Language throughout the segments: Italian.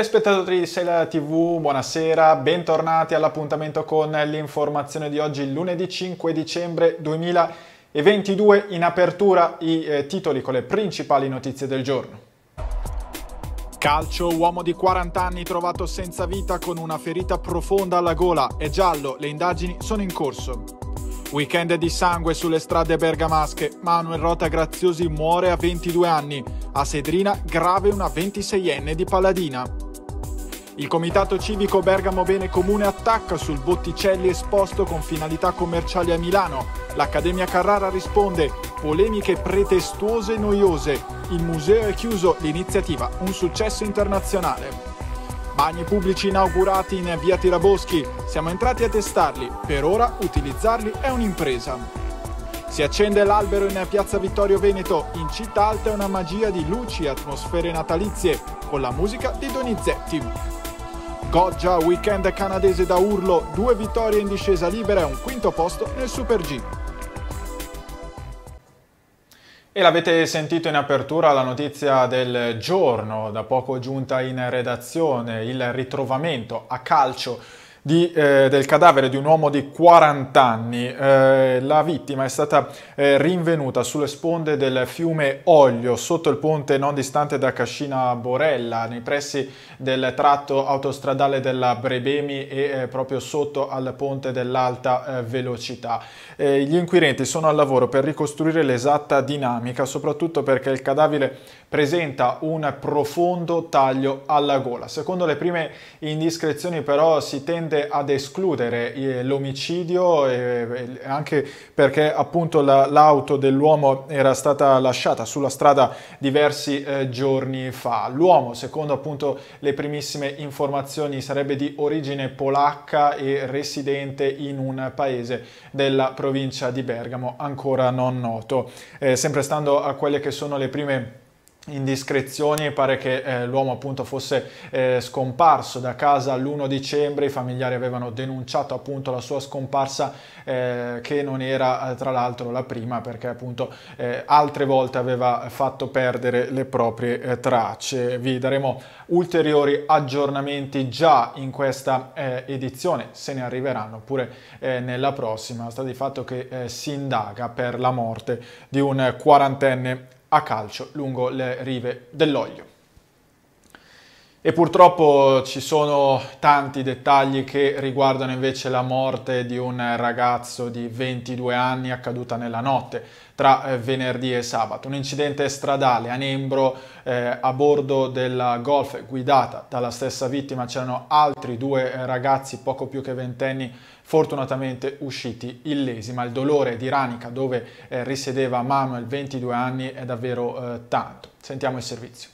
Telespettatori di Sela TV, buonasera, bentornati all'appuntamento con l'informazione di oggi, lunedì 5 dicembre 2022. In apertura i eh, titoli con le principali notizie del giorno. Calcio, uomo di 40 anni trovato senza vita con una ferita profonda alla gola, è giallo, le indagini sono in corso. Weekend di sangue sulle strade bergamasche, Manuel Rota Graziosi muore a 22 anni, a Sedrina grave una 26enne di Paladina. Il Comitato Civico Bergamo Bene Comune attacca sul Botticelli esposto con finalità commerciali a Milano. L'Accademia Carrara risponde, polemiche pretestuose e noiose. Il museo è chiuso, l'iniziativa un successo internazionale. Bagni pubblici inaugurati in via Tiraboschi, siamo entrati a testarli, per ora utilizzarli è un'impresa. Si accende l'albero in piazza Vittorio Veneto, in città alta è una magia di luci e atmosfere natalizie, con la musica di Donizetti. Goggia, weekend canadese da urlo, due vittorie in discesa libera e un quinto posto nel Super G. E l'avete sentito in apertura la notizia del giorno, da poco giunta in redazione, il ritrovamento a calcio di, eh, del cadavere di un uomo di 40 anni. Eh, la vittima è stata eh, rinvenuta sulle sponde del fiume Oglio, sotto il ponte non distante da Cascina Borella, nei pressi del tratto autostradale della Brebemi e eh, proprio sotto al ponte dell'alta eh, velocità. Eh, gli inquirenti sono al lavoro per ricostruire l'esatta dinamica, soprattutto perché il cadavere presenta un profondo taglio alla gola. Secondo le prime indiscrezioni però si tende tende ad escludere eh, l'omicidio eh, eh, anche perché appunto l'auto dell'uomo era stata lasciata sulla strada diversi giorni fa. L'uomo, secondo appunto le primissime informazioni, sarebbe di origine polacca e residente in un paese della provincia di Bergamo, ancora non noto. sempre stando a quelle che sono le prime informazioni, indiscrezioni pare che eh, l'uomo appunto fosse eh, scomparso da casa l'1 dicembre i familiari avevano denunciato appunto la sua scomparsa eh, che non era eh, tra l'altro la prima perché appunto eh, altre volte aveva fatto perdere le proprie eh, tracce vi daremo ulteriori aggiornamenti già in questa edizione se ne arriveranno pure nella prossima sta di fatto che si indaga per la morte di un quarantenne a calcio lungo le rive dell'Oglio. E purtroppo ci sono tanti dettagli che riguardano invece la morte di un ragazzo di 22 anni accaduta nella notte tra eh, venerdì e sabato. Un incidente stradale a Nembro eh, a bordo della Golf guidata dalla stessa vittima c'erano altri due ragazzi poco più che ventenni fortunatamente usciti illesi, ma il dolore di Ranica dove eh, risiedeva Manuel, 22 anni, è davvero eh, tanto. Sentiamo il servizio.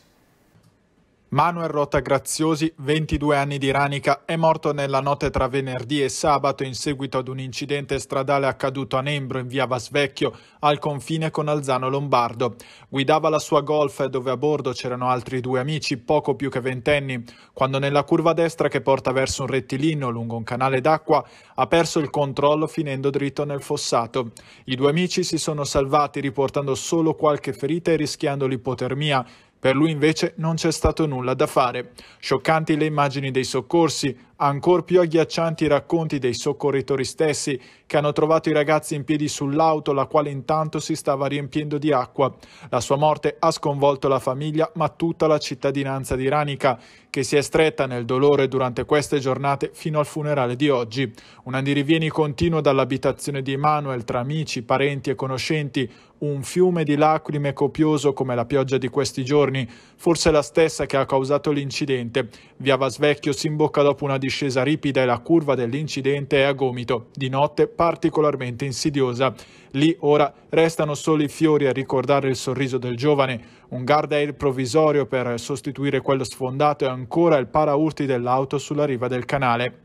Manuel Rota Graziosi, 22 anni di Ranica, è morto nella notte tra venerdì e sabato in seguito ad un incidente stradale accaduto a Nembro in via Vasvecchio, al confine con Alzano Lombardo. Guidava la sua Golf dove a bordo c'erano altri due amici, poco più che ventenni, quando nella curva destra che porta verso un rettilineo lungo un canale d'acqua ha perso il controllo finendo dritto nel fossato. I due amici si sono salvati riportando solo qualche ferita e rischiando l'ipotermia, per lui invece non c'è stato nulla da fare. Scioccanti le immagini dei soccorsi, ancor più agghiaccianti i racconti dei soccorritori stessi che hanno trovato i ragazzi in piedi sull'auto la quale intanto si stava riempiendo di acqua. La sua morte ha sconvolto la famiglia ma tutta la cittadinanza di Ranica che si è stretta nel dolore durante queste giornate fino al funerale di oggi. Un andirivieni continuo dall'abitazione di Emanuel tra amici, parenti e conoscenti un fiume di lacrime copioso come la pioggia di questi giorni, forse la stessa che ha causato l'incidente. Via Vasvecchio si imbocca dopo una discesa ripida e la curva dell'incidente è a gomito, di notte particolarmente insidiosa. Lì ora restano solo i fiori a ricordare il sorriso del giovane, un guardrail provvisorio per sostituire quello sfondato e ancora il paraurti dell'auto sulla riva del canale.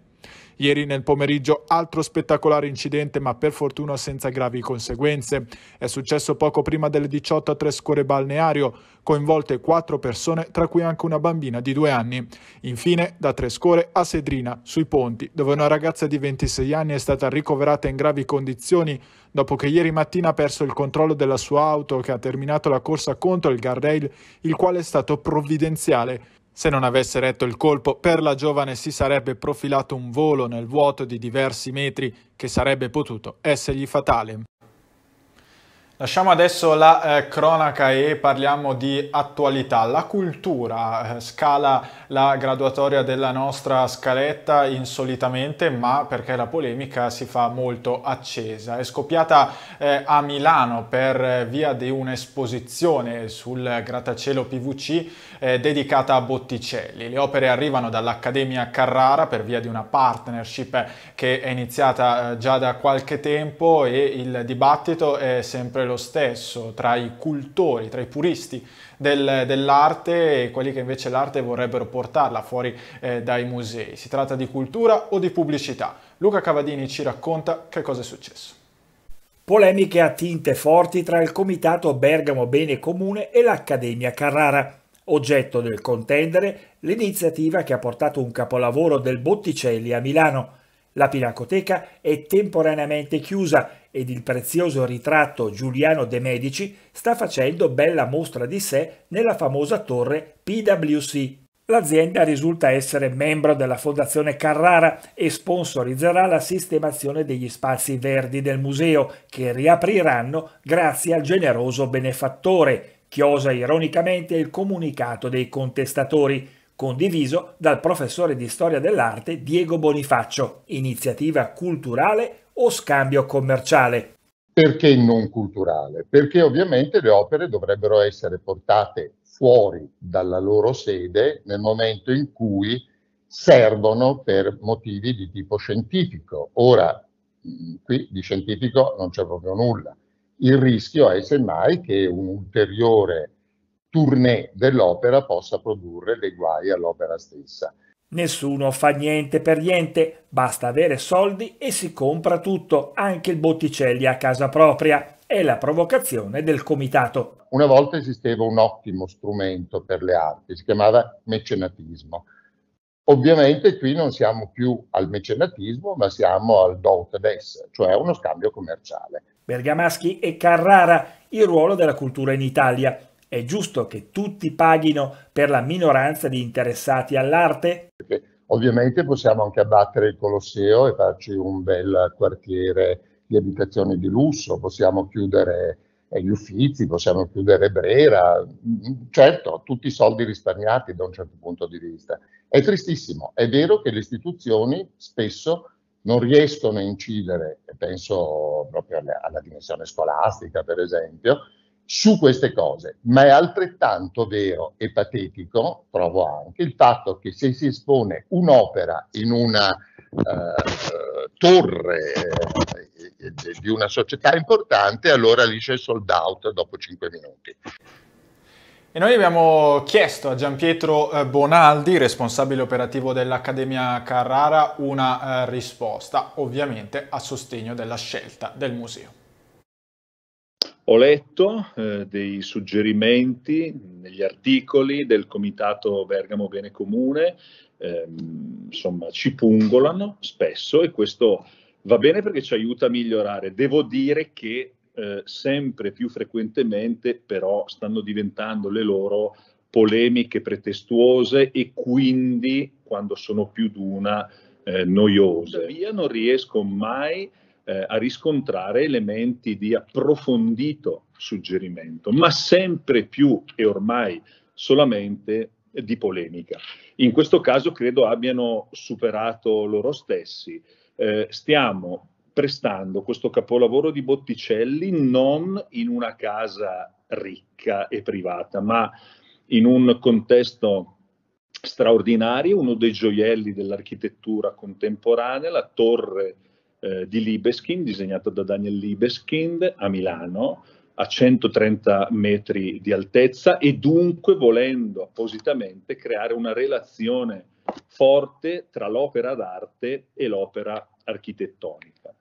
Ieri nel pomeriggio altro spettacolare incidente, ma per fortuna senza gravi conseguenze. È successo poco prima delle 18 a tre scuole balneario, coinvolte quattro persone, tra cui anche una bambina di due anni. Infine, da tre scuole a Sedrina, sui ponti, dove una ragazza di 26 anni è stata ricoverata in gravi condizioni dopo che ieri mattina ha perso il controllo della sua auto che ha terminato la corsa contro il guardrail, il quale è stato provvidenziale se non avesse retto il colpo, per la giovane si sarebbe profilato un volo nel vuoto di diversi metri che sarebbe potuto essergli fatale. Lasciamo adesso la eh, cronaca e parliamo di attualità. La cultura eh, scala la graduatoria della nostra scaletta insolitamente, ma perché la polemica si fa molto accesa. È scoppiata eh, a Milano per eh, via di un'esposizione sul grattacielo PVC eh, dedicata a Botticelli. Le opere arrivano dall'Accademia Carrara per via di una partnership che è iniziata eh, già da qualche tempo e il dibattito è sempre lo stesso tra i cultori, tra i puristi del, dell'arte e quelli che invece l'arte vorrebbero portarla fuori eh, dai musei. Si tratta di cultura o di pubblicità? Luca Cavadini ci racconta che cosa è successo. Polemiche a tinte forti tra il Comitato Bergamo Bene Comune e l'Accademia Carrara oggetto del contendere l'iniziativa che ha portato un capolavoro del Botticelli a Milano. La Pinacoteca è temporaneamente chiusa ed il prezioso ritratto Giuliano de' Medici sta facendo bella mostra di sé nella famosa torre PwC. L'azienda risulta essere membro della Fondazione Carrara e sponsorizzerà la sistemazione degli spazi verdi del museo, che riapriranno grazie al generoso benefattore, chiosa ironicamente il comunicato dei contestatori condiviso dal professore di storia dell'arte Diego Bonifaccio, iniziativa culturale o scambio commerciale. Perché non culturale? Perché ovviamente le opere dovrebbero essere portate fuori dalla loro sede nel momento in cui servono per motivi di tipo scientifico. Ora, mm, qui di scientifico non c'è proprio nulla. Il rischio è semmai che un ulteriore tournée dell'opera possa produrre dei guai all'opera stessa. Nessuno fa niente per niente, basta avere soldi e si compra tutto, anche il Botticelli a casa propria. È la provocazione del comitato. Una volta esisteva un ottimo strumento per le arti, si chiamava mecenatismo. Ovviamente qui non siamo più al mecenatismo, ma siamo al des, cioè uno scambio commerciale. Bergamaschi e Carrara, il ruolo della cultura in Italia. È giusto che tutti paghino per la minoranza di interessati all'arte? Ovviamente possiamo anche abbattere il Colosseo e farci un bel quartiere di abitazioni di lusso, possiamo chiudere gli uffizi, possiamo chiudere Brera, certo, tutti i soldi risparmiati da un certo punto di vista. È tristissimo, è vero che le istituzioni spesso non riescono a incidere, penso proprio alla dimensione scolastica per esempio, su queste cose, ma è altrettanto vero e patetico, trovo anche, il fatto che se si espone un'opera in una eh, torre eh, eh di una società importante, allora lì c'è il sold out dopo 5 minuti. E noi abbiamo chiesto a Giampietro eh, Bonaldi, responsabile operativo dell'Accademia Carrara, una eh, risposta, ovviamente a sostegno della scelta del museo. Ho letto eh, dei suggerimenti negli articoli del Comitato Bergamo Bene Comune, ehm, insomma ci pungolano spesso e questo va bene perché ci aiuta a migliorare. Devo dire che eh, sempre più frequentemente però stanno diventando le loro polemiche pretestuose e quindi quando sono più d'una eh, noiose. Tuttavia non riesco mai a eh, a riscontrare elementi di approfondito suggerimento, ma sempre più e ormai solamente di polemica. In questo caso credo abbiano superato loro stessi. Eh, stiamo prestando questo capolavoro di Botticelli non in una casa ricca e privata, ma in un contesto straordinario, uno dei gioielli dell'architettura contemporanea, la torre eh, di Libeskind, disegnato da Daniel Libeskind a Milano, a 130 metri di altezza e dunque volendo appositamente creare una relazione forte tra l'opera d'arte e l'opera architettonica.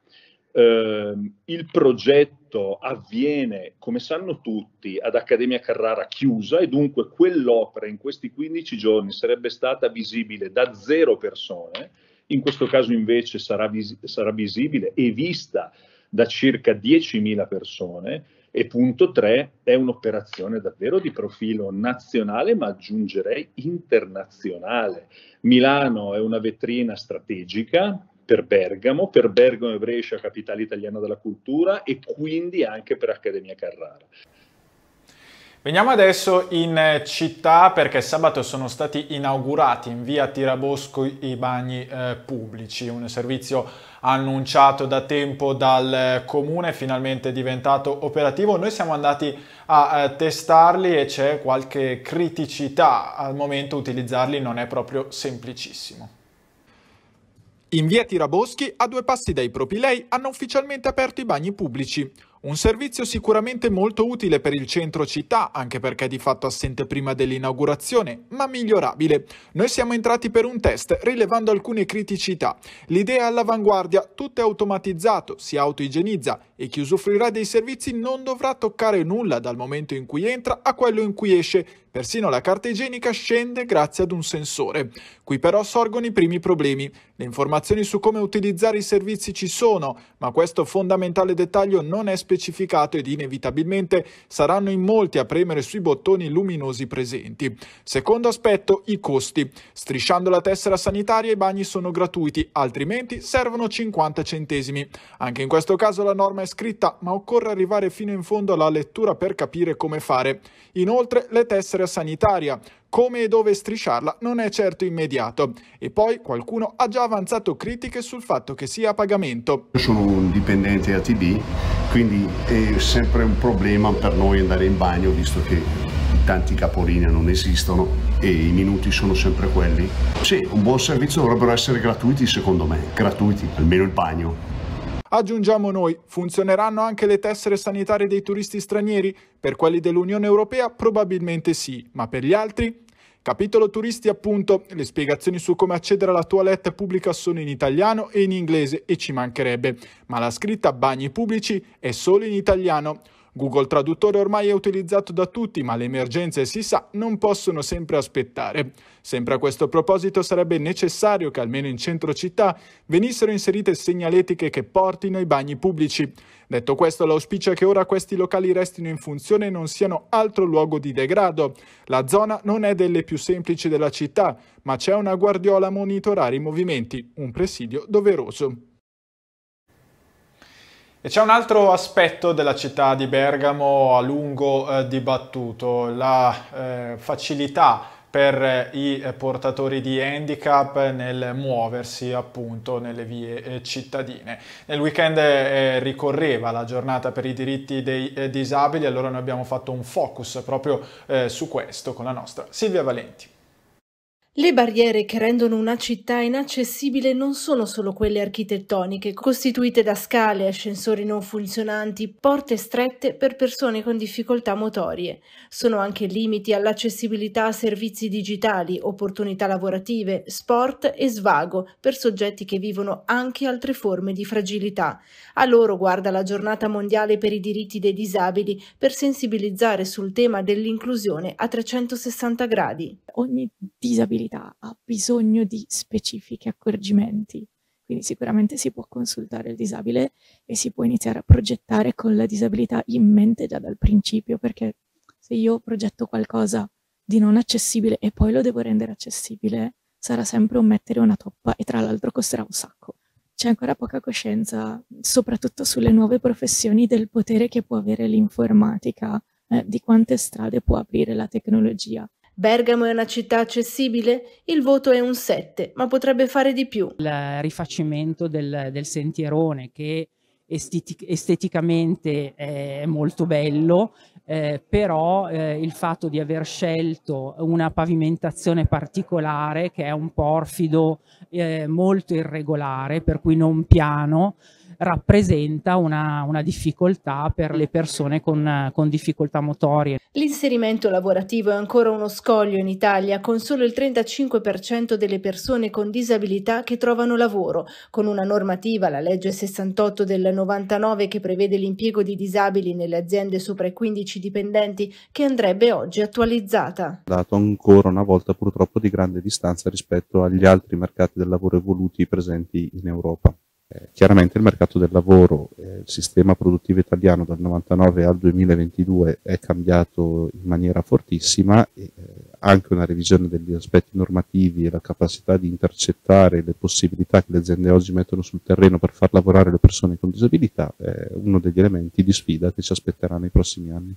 Eh, il progetto avviene, come sanno tutti, ad Accademia Carrara chiusa e dunque quell'opera in questi 15 giorni sarebbe stata visibile da zero persone, in questo caso invece sarà, vis- sarà visibile e vista da circa 10.000 persone e punto 3 è un'operazione davvero di profilo nazionale, ma aggiungerei internazionale. Milano è una vetrina strategica per Bergamo, per Bergamo e Brescia, capitale italiana della cultura, e quindi anche per Accademia Carrara. Veniamo adesso in eh, città perché sabato sono stati inaugurati in via Tirabosco i bagni eh, pubblici, un servizio annunciato da tempo dal eh, comune, finalmente diventato operativo. Noi siamo andati a eh, testarli e c'è qualche criticità, al momento utilizzarli non è proprio semplicissimo. In via Tiraboschi, a due passi dai propilei, hanno ufficialmente aperto i bagni pubblici. Un servizio sicuramente molto utile per il centro città, anche perché di fatto assente prima dell'inaugurazione, ma migliorabile. Noi siamo entrati per un test, rilevando alcune criticità. L'idea è all'avanguardia, tutto è automatizzato, si autoigienizza, e chi usufruirà dei servizi non dovrà toccare nulla dal momento in cui entra a quello in cui esce, persino la carta igienica scende grazie ad un sensore. Qui però sorgono i primi problemi. Le informazioni su come utilizzare i servizi ci sono, ma questo fondamentale dettaglio non è specificato ed inevitabilmente saranno in molti a premere sui bottoni luminosi presenti. Secondo aspetto, i costi. Strisciando la tessera sanitaria i bagni sono gratuiti, altrimenti servono 50 centesimi. Anche in questo caso la norma è scritta, ma occorre arrivare fino in fondo alla lettura per capire come fare. Inoltre, le tessere sanitaria, come e dove strisciarla non è certo immediato. E poi qualcuno ha già avanzato critiche sul fatto che sia a pagamento. Io sono un dipendente ATB, quindi è sempre un problema per noi andare in bagno, visto che tanti capolinea non esistono e i minuti sono sempre quelli. Sì, un buon servizio dovrebbero essere gratuiti secondo me, gratuiti, almeno il bagno. Aggiungiamo noi, funzioneranno anche le tessere sanitarie dei turisti stranieri? Per quelli dell'Unione Europea probabilmente sì, ma per gli altri? Capitolo turisti appunto, le spiegazioni su come accedere alla toilette pubblica sono in italiano e in inglese e ci mancherebbe, ma la scritta bagni pubblici è solo in italiano. Google Traduttore ormai è utilizzato da tutti, ma le emergenze, si sa, non possono sempre aspettare. Sempre a questo proposito sarebbe necessario che almeno in centro città venissero inserite segnaletiche che portino i bagni pubblici. Detto questo, l'auspicio è che ora questi locali restino in funzione e non siano altro luogo di degrado. La zona non è delle più semplici della città, ma c'è una guardiola a monitorare i movimenti, un presidio doveroso. E c'è un altro aspetto della città di Bergamo a lungo eh, dibattuto, la eh, facilità per eh, i portatori di handicap nel muoversi appunto nelle vie eh, cittadine. Nel weekend eh, ricorreva la giornata per i diritti dei disabili, allora noi abbiamo fatto un focus proprio su questo con la nostra Silvia Valenti. Le barriere che rendono una città inaccessibile non sono solo quelle architettoniche, costituite da scale, ascensori non funzionanti, porte strette per persone con difficoltà motorie. Sono anche limiti all'accessibilità a servizi digitali, opportunità lavorative, sport e svago per soggetti che vivono anche altre forme di fragilità. A loro guarda la giornata mondiale per i diritti dei disabili per sensibilizzare sul tema dell'inclusione a 360 gradi. Ogni disabilità verità ha bisogno di specifici accorgimenti. Quindi sicuramente si può consultare il disabile e si può iniziare a progettare con la disabilità in mente già dal principio, perché se io progetto qualcosa di non accessibile e poi lo devo rendere accessibile, sarà sempre un mettere una toppa e tra l'altro costerà un sacco. C'è ancora poca coscienza, soprattutto sulle nuove professioni, del potere che può avere l'informatica, eh, di quante strade può aprire la tecnologia Bergamo è una città accessibile? Il voto è un 7, ma potrebbe fare di più. Il rifacimento del, del sentierone che esteticamente è molto bello, eh, però eh, il fatto di aver scelto una pavimentazione particolare che è un porfido eh, molto irregolare, per cui non piano, rappresenta una, una difficoltà per le persone con, con difficoltà motorie. L'inserimento lavorativo è ancora uno scoglio in Italia, con solo il 35% delle persone con disabilità che trovano lavoro. Con una normativa, la legge 68 del 99, che prevede l'impiego di disabili nelle aziende sopra i 15 dipendenti, che andrebbe oggi attualizzata. Dato ancora una volta purtroppo di grande distanza rispetto agli altri mercati del lavoro evoluti presenti in Europa. Eh, chiaramente il mercato del lavoro, eh, il sistema produttivo italiano dal 99 al 2022 è cambiato in maniera fortissima e eh, anche una revisione degli aspetti normativi e la capacità di intercettare le possibilità che le aziende oggi mettono sul terreno per far lavorare le persone con disabilità è uno degli elementi di sfida che ci aspetterà nei prossimi anni.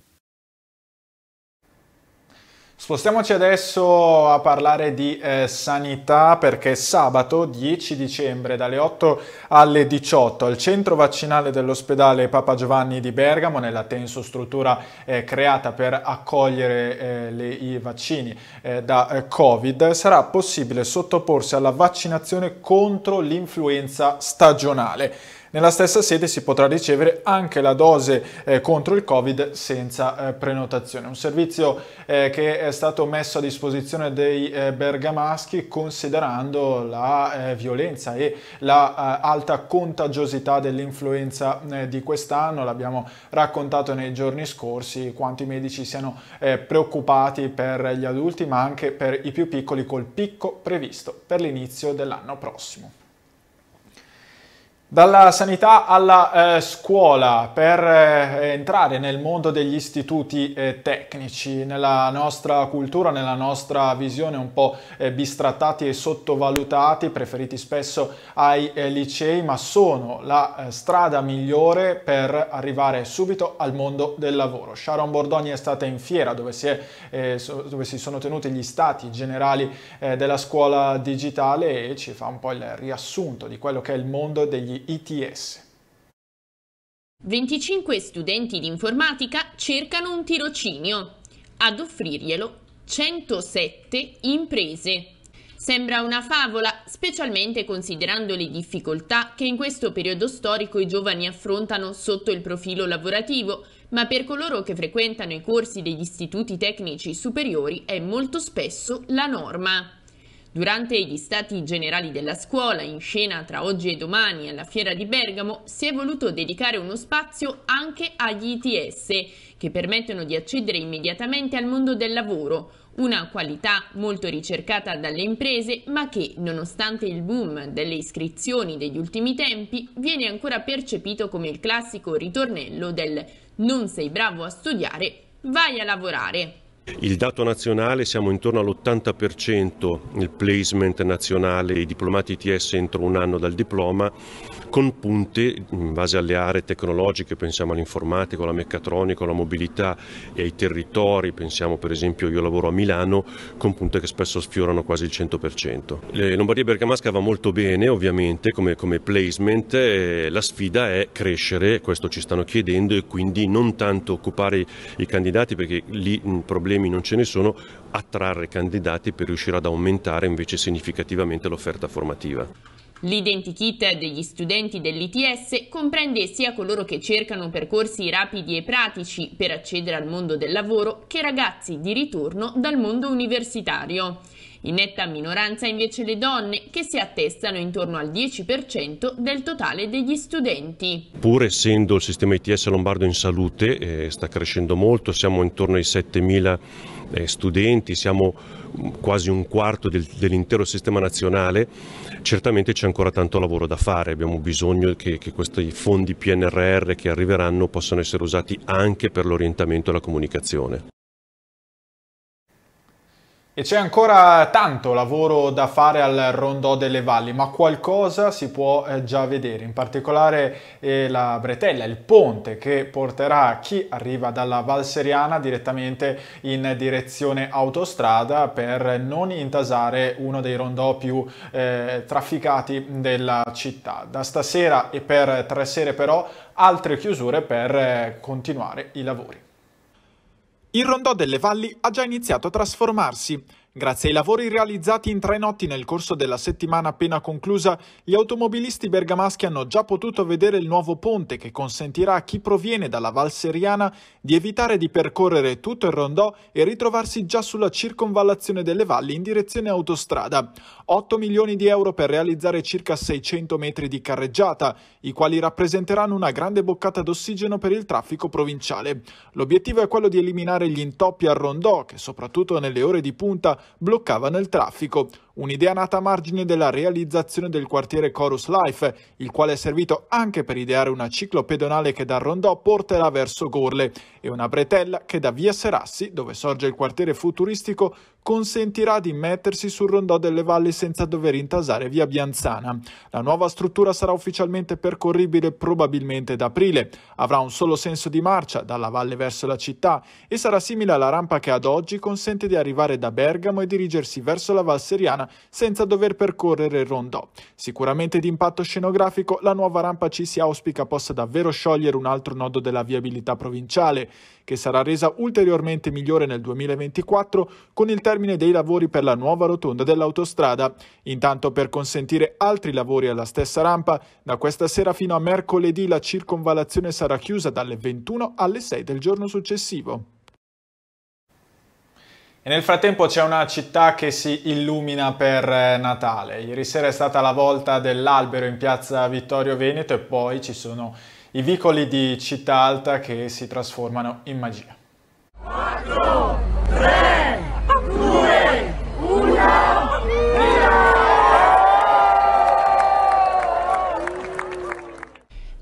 Spostiamoci adesso a parlare di eh, sanità perché sabato 10 dicembre dalle 8 alle 18 al centro vaccinale dell'ospedale Papa Giovanni di Bergamo nella tensostruttura eh, creata per accogliere eh, le, i vaccini eh, da eh, Covid sarà possibile sottoporsi alla vaccinazione contro l'influenza stagionale. Nella stessa sede si potrà ricevere anche la dose eh, contro il Covid senza eh, prenotazione. Un servizio eh, che è stato messo a disposizione dei eh, bergamaschi considerando la eh, violenza e la eh, alta contagiosità dell'influenza di quest'anno. L'abbiamo raccontato nei giorni scorsi quanti medici siano preoccupati per gli adulti ma anche per i più piccoli col picco previsto per l'inizio dell'anno prossimo. Dalla sanità alla eh, scuola per eh, entrare nel mondo degli istituti eh, tecnici, nella nostra cultura, nella nostra visione un po' eh, bistrattati e sottovalutati, preferiti spesso ai eh, licei, ma sono la eh, strada migliore per arrivare subito al mondo del lavoro. Sharon Bordoni è stata in fiera dove si, è, so, dove si sono tenuti gli stati generali della scuola digitale e ci fa un po' il riassunto di quello che è il mondo degli ITS. 25 studenti di informatica cercano un tirocinio. Ad offrirglielo 107 imprese. Sembra una favola, specialmente considerando le difficoltà che in questo periodo storico i giovani affrontano sotto il profilo lavorativo, ma per coloro che frequentano i corsi degli istituti tecnici superiori è molto spesso la norma. Durante gli stati generali della scuola, in scena tra oggi e domani alla Fiera di Bergamo, si è voluto dedicare uno spazio anche agli ITS, che permettono di accedere immediatamente al mondo del lavoro, una qualità molto ricercata dalle imprese, ma che, nonostante il boom delle iscrizioni degli ultimi tempi, viene ancora percepito come il classico ritornello del non sei bravo a studiare, vai a lavorare. Il dato nazionale siamo intorno all'80% nel placement nazionale, i diplomati ITS entro un anno dal diploma, con punte in base alle aree tecnologiche, pensiamo all'informatico, alla meccatronica, alla mobilità e ai territori, pensiamo per esempio io lavoro a Milano, con punte che spesso sfiorano quasi il 100%. Lombardia Bergamasca va molto bene ovviamente come, come placement, la sfida è crescere, questo ci stanno chiedendo e quindi non tanto occupare i candidati perché lì il problema problemi non ce ne sono, attrarre candidati per riuscire ad aumentare invece significativamente l'offerta formativa. L'identikit degli studenti dell'ITS comprende sia coloro che cercano percorsi rapidi e pratici per accedere al mondo del lavoro che ragazzi di ritorno dal mondo universitario. In netta minoranza invece le donne, che si attestano intorno al 10% del totale degli studenti. Pur essendo il sistema ITS lombardo in salute, eh, sta crescendo molto, siamo intorno ai 7.000 eh, studenti, siamo mm, quasi un quarto del, dell'intero sistema nazionale, certamente c'è ancora tanto lavoro da fare, abbiamo bisogno che, che questi fondi PNRR che arriveranno possano essere usati anche per l'orientamento e la comunicazione. E c'è ancora tanto lavoro da fare al rondò delle valli, ma qualcosa si può eh, già vedere, in particolare eh, la bretella, il ponte che porterà chi arriva dalla Val Seriana direttamente in direzione autostrada per non intasare uno dei rondò più eh, trafficati della città. Da stasera e per tre sere però altre chiusure per eh, continuare i lavori. Il rondò delle valli ha già iniziato a trasformarsi. Grazie ai lavori realizzati in tre notti nel corso della settimana appena conclusa, gli automobilisti bergamaschi hanno già potuto vedere il nuovo ponte che consentirà a chi proviene dalla Val Seriana di evitare di percorrere tutto il rondò e ritrovarsi già sulla circonvallazione delle valli in direzione autostrada. 8 milioni di euro per realizzare circa 600 metri di carreggiata, i quali rappresenteranno una grande boccata d'ossigeno per il traffico provinciale. L'obiettivo è quello di eliminare gli intoppi al rondò che soprattutto nelle ore di punta bloccavano il traffico. Un'idea nata a margine della realizzazione del quartiere Chorus Life, il quale è servito anche per ideare una ciclo pedonale che da Rondò porterà verso Gorle e una bretella che da via Serassi, dove sorge il quartiere futuristico, consentirà di mettersi sul Rondò delle Valli senza dover intasare via Bianzana. La nuova struttura sarà ufficialmente percorribile probabilmente da aprile, avrà un solo senso di marcia dalla valle verso la città e sarà simile alla rampa che ad oggi consente di arrivare da Bergamo e dirigersi verso la Val Seriana italiana senza dover percorrere il rondò. Sicuramente di impatto scenografico la nuova rampa ci si auspica possa davvero sciogliere un altro nodo della viabilità provinciale, che sarà resa ulteriormente migliore nel 2024 con il termine dei lavori per la nuova rotonda dell'autostrada. Intanto per consentire altri lavori alla stessa rampa, da questa sera fino a mercoledì la circonvalazione sarà chiusa dalle 21 alle 6 del giorno successivo. E nel frattempo c'è una città che si illumina per eh, Natale. Ieri sera è stata la volta dell'albero in piazza Vittorio Veneto e poi ci sono i vicoli di Città Alta che si trasformano in magia. 4, 3, 2, 1,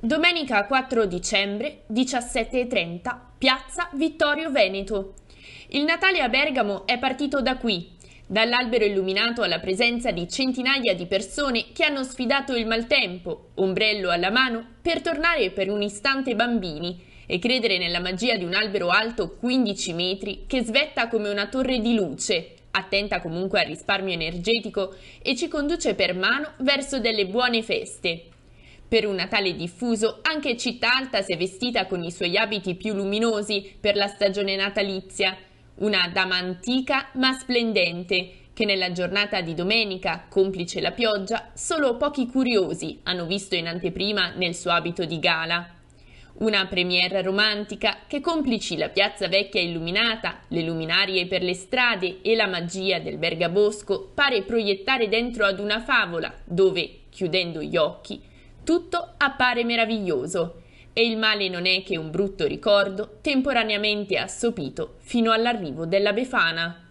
Domenica 4 dicembre, 17.30, piazza Vittorio Veneto. Il Natale a Bergamo è partito da qui, dall'albero illuminato alla presenza di centinaia di persone che hanno sfidato il maltempo, ombrello alla mano, per tornare per un istante bambini e credere nella magia di un albero alto 15 metri che svetta come una torre di luce, attenta comunque al risparmio energetico e ci conduce per mano verso delle buone feste. Per un Natale diffuso, anche Città Alta si è vestita con i suoi abiti più luminosi per la stagione natalizia una dama antica ma splendente, che nella giornata di domenica, complice la pioggia, solo pochi curiosi hanno visto in anteprima nel suo abito di gala. Una première romantica che complici la piazza vecchia illuminata, le luminarie per le strade e la magia del bergabosco pare proiettare dentro ad una favola dove, chiudendo gli occhi, tutto appare meraviglioso e il male non è che un brutto ricordo temporaneamente assopito fino all'arrivo della Befana.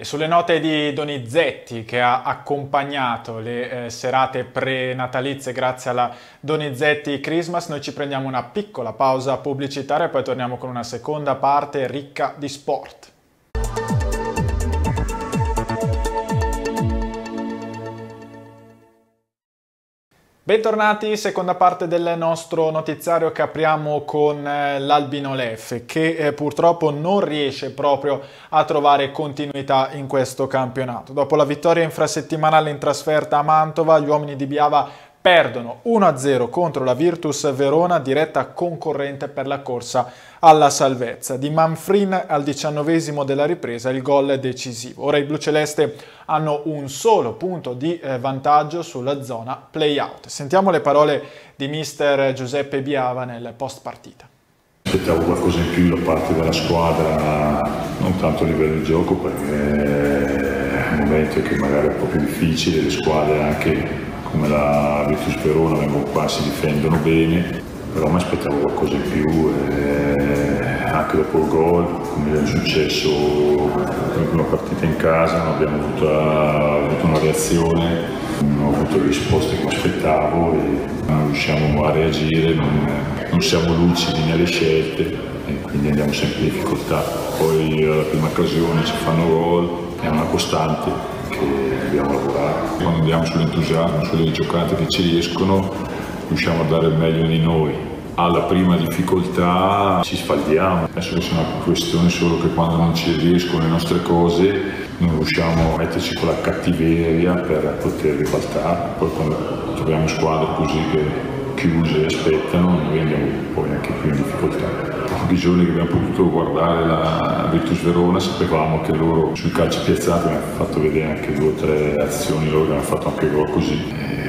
E sulle note di Donizetti che ha accompagnato le eh, serate pre-natalizie grazie alla Donizetti Christmas, noi ci prendiamo una piccola pausa pubblicitaria e poi torniamo con una seconda parte ricca di sport. Bentornati, seconda parte del nostro notiziario che apriamo con eh, l'Albino Lef che eh, purtroppo non riesce proprio a trovare continuità in questo campionato. Dopo la vittoria infrasettimanale in trasferta a Mantova, gli uomini di Biava perdono 1-0 contro la Virtus Verona, diretta concorrente per la corsa alla salvezza. Di Manfrin al diciannovesimo della ripresa il gol decisivo. Ora i blu celeste hanno un solo punto di eh, vantaggio sulla zona play-out. Sentiamo le parole di mister Giuseppe Biava nel post partita. Aspettavo qualcosa in più da parte della squadra, non tanto a livello di gioco perché è un momento che magari è un po' più difficile, le squadre anche come la Virtus Verona vengono qua, si difendono bene, però mi aspettavo qualcosa in più eh, anche dopo il gol, come è successo la prima partita in casa, non abbiamo eh, avuto, una reazione, non ho avuto le risposte che mi aspettavo e non riusciamo a reagire, non, non siamo lucidi nelle scelte quindi andiamo sempre in difficoltà. Poi alla prima occasione ci fanno gol, è una costante, che abbiamo lavorato. Quando andiamo sull'entusiasmo, sulle giocate che ci riescono, riusciamo a dare il meglio di noi. Alla prima difficoltà ci sfaldiamo. Adesso è una questione solo che quando non ci riescono le nostre cose non riusciamo a metterci quella cattiveria per poter ribaltare. Poi quando troviamo squadre così che chiuse aspettano, noi andiamo poi anche più in difficoltà visione che abbiamo potuto guardare la Virtus Verona sapevamo che loro sui calci piazzati mi hanno fatto vedere anche due o tre azioni loro che hanno fatto anche loro così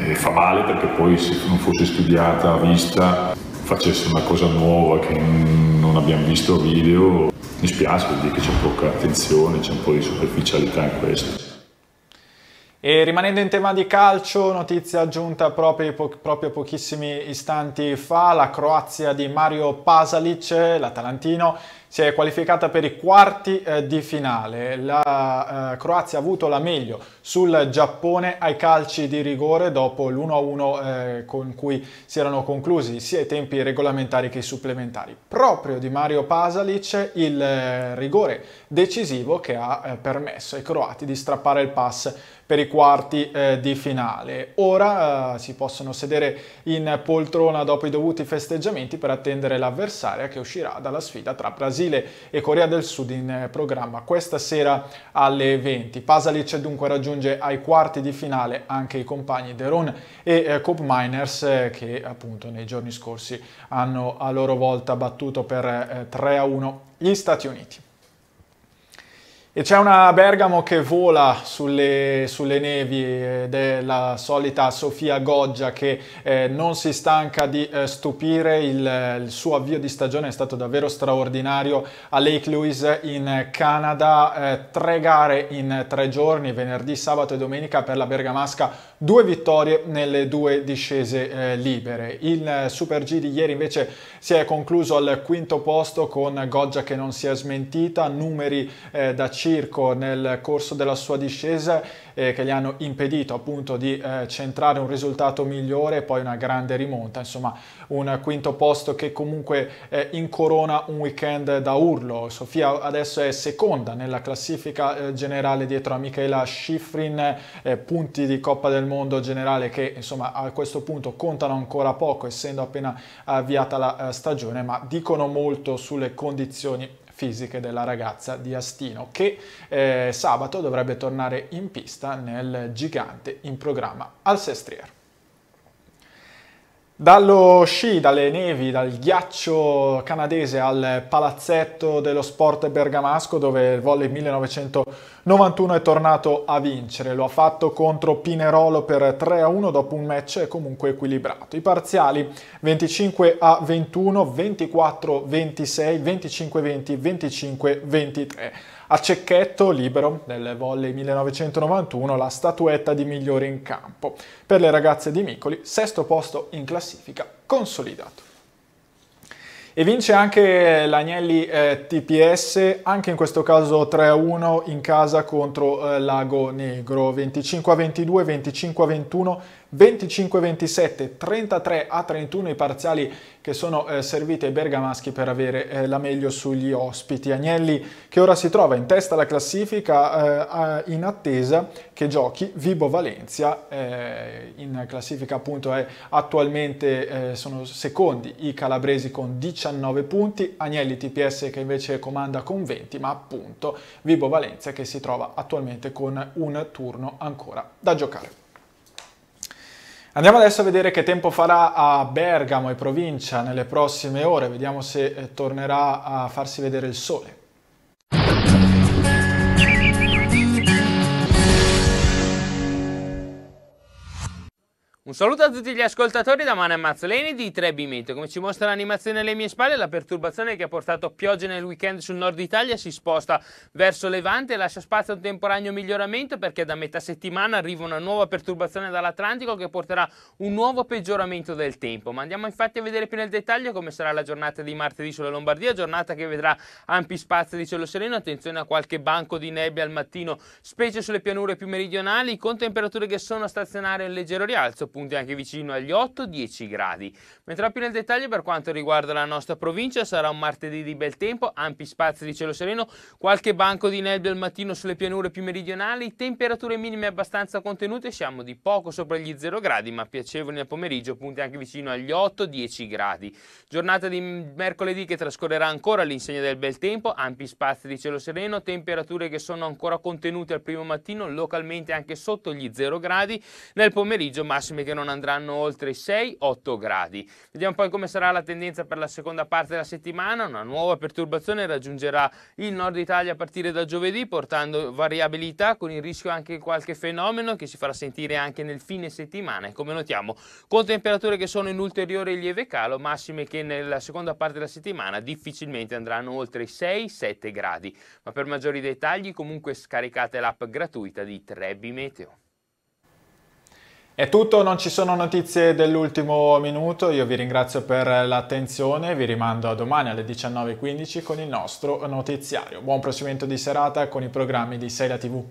e fa male perché poi se non fosse studiata, vista facesse una cosa nuova che non abbiamo visto a video mi spiace vuol dire che c'è poca attenzione, c'è un po' di superficialità in questo e rimanendo in tema di calcio, notizia aggiunta proprio, po proprio, pochissimi istanti fa, la Croazia di Mario Pasalic, l'atalantino, si è qualificata per i quarti eh, di finale. La eh, Croazia ha avuto la meglio sul Giappone ai calci di rigore dopo l'1-1 eh, con cui si erano conclusi sia i tempi regolamentari che i supplementari. Proprio di Mario Pasalic il eh, rigore decisivo che ha eh, permesso ai croati di strappare il pass per i quarti eh, di finale. Ora eh, si possono sedere in poltrona dopo i dovuti festeggiamenti per attendere l'avversaria che uscirà dalla sfida tra Brasile e Corea del Sud in eh, programma questa sera alle 20. Pasalic dunque raggiunge ai quarti di finale anche i compagni Deron e eh, Cop Miners eh, che appunto nei giorni scorsi hanno a loro volta battuto per 3 eh, a 1 gli Stati Uniti. E c'è una Bergamo che vola sulle, sulle, nevi eh, ed è la solita Sofia Goggia che eh, non si stanca di eh, stupire, il, eh, il, suo avvio di stagione è stato davvero straordinario a Lake Louise in Canada, eh, tre gare in tre giorni, venerdì, sabato e domenica per la bergamasca, due vittorie nelle due discese eh, libere. Il Super G di ieri invece si è concluso al quinto posto con Goggia che non si è smentita, numeri da 5 circo nel corso della sua discesa eh, che gli hanno impedito appunto di eh, centrare un risultato migliore e poi una grande rimonta, insomma un quinto posto che comunque eh, incorona un weekend da urlo. Sofia adesso è seconda nella classifica eh, generale dietro a Michaela Schifrin, eh, punti di Coppa del Mondo generale che insomma a questo punto contano ancora poco essendo appena avviata la eh, stagione, ma dicono molto sulle condizioni fisiche della ragazza di Astino che eh, sabato dovrebbe tornare in pista nel gigante in programma al Sestriere. Dallo sci, dalle nevi, dal ghiaccio canadese al palazzetto dello sport bergamasco dove il volley 1991 è tornato a vincere. Lo ha fatto contro Pinerolo per 3-1 dopo un match comunque equilibrato. I parziali 25-21, 24-26, 25-20, 25-23. A Cecchetto, libero, del volley 1991, la statuetta di migliore in campo. Per le ragazze di Micoli, sesto posto in classifica, consolidato. E vince anche l'Agnelli eh, TPS, anche in questo caso 3-1 in casa contro eh, Lago Negro, 25-22, 25-21 25-27, 33-31 i parziali che sono eh, serviti ai bergamaschi per avere eh, la meglio sugli ospiti. Agnelli che ora si trova in testa alla classifica eh, in attesa che giochi Vibo Valencia, eh, in classifica appunto è attualmente eh, sono secondi i calabresi con 19 punti, Agnelli TPS che invece comanda con 20, ma appunto Vibo Valencia che si trova attualmente con un turno ancora da giocare. Andiamo adesso a vedere che tempo farà a Bergamo e provincia nelle prossime ore, vediamo se eh, tornerà a farsi vedere il sole. Un saluto a tutti gli ascoltatori da Mana Mazzoleni di Trebimento. Come ci mostra l'animazione alle mie spalle, la perturbazione che ha portato piogge nel weekend sul nord Italia si sposta verso Levante e lascia spazio a un temporaneo miglioramento perché da metà settimana arriva una nuova perturbazione dall'Atlantico che porterà un nuovo peggioramento del tempo. Ma andiamo infatti a vedere più nel dettaglio come sarà la giornata di martedì sulla Lombardia, giornata che vedrà ampi spazi di cielo sereno, attenzione a qualche banco di nebbia al mattino, specie sulle pianure più meridionali, con temperature che sono stazionarie e leggero rialzo punti anche vicino agli 8-10 gradi. Mentre più nel dettaglio per quanto riguarda la nostra provincia sarà un martedì di bel tempo, ampi spazi di cielo sereno, qualche banco di nebbia al mattino sulle pianure più meridionali, temperature minime abbastanza contenute, siamo di poco sopra gli 0 gradi ma piacevoli nel pomeriggio, punti anche vicino agli 8-10 gradi. Giornata di mercoledì che trascorrerà ancora all'insegna del bel tempo, ampi spazi di cielo sereno, temperature che sono ancora contenute al primo mattino, localmente anche sotto gli 0 gradi, nel pomeriggio massimo massime che non andranno oltre i 6-8 gradi. Vediamo poi come sarà la tendenza per la seconda parte della settimana. Una nuova perturbazione raggiungerà il nord Italia a partire da giovedì, portando variabilità con il rischio anche di qualche fenomeno che si farà sentire anche nel fine settimana. E come notiamo, con temperature che sono in ulteriore lieve calo, massime che nella seconda parte della settimana difficilmente andranno oltre i 6-7 gradi. Ma per maggiori dettagli, comunque scaricate l'app gratuita di Trebi Meteo. È tutto, non ci sono notizie dell'ultimo minuto, io vi ringrazio per l'attenzione, vi rimando a domani alle 19.15 con il nostro notiziario. Buon proseguimento di serata con i programmi di Sela TV.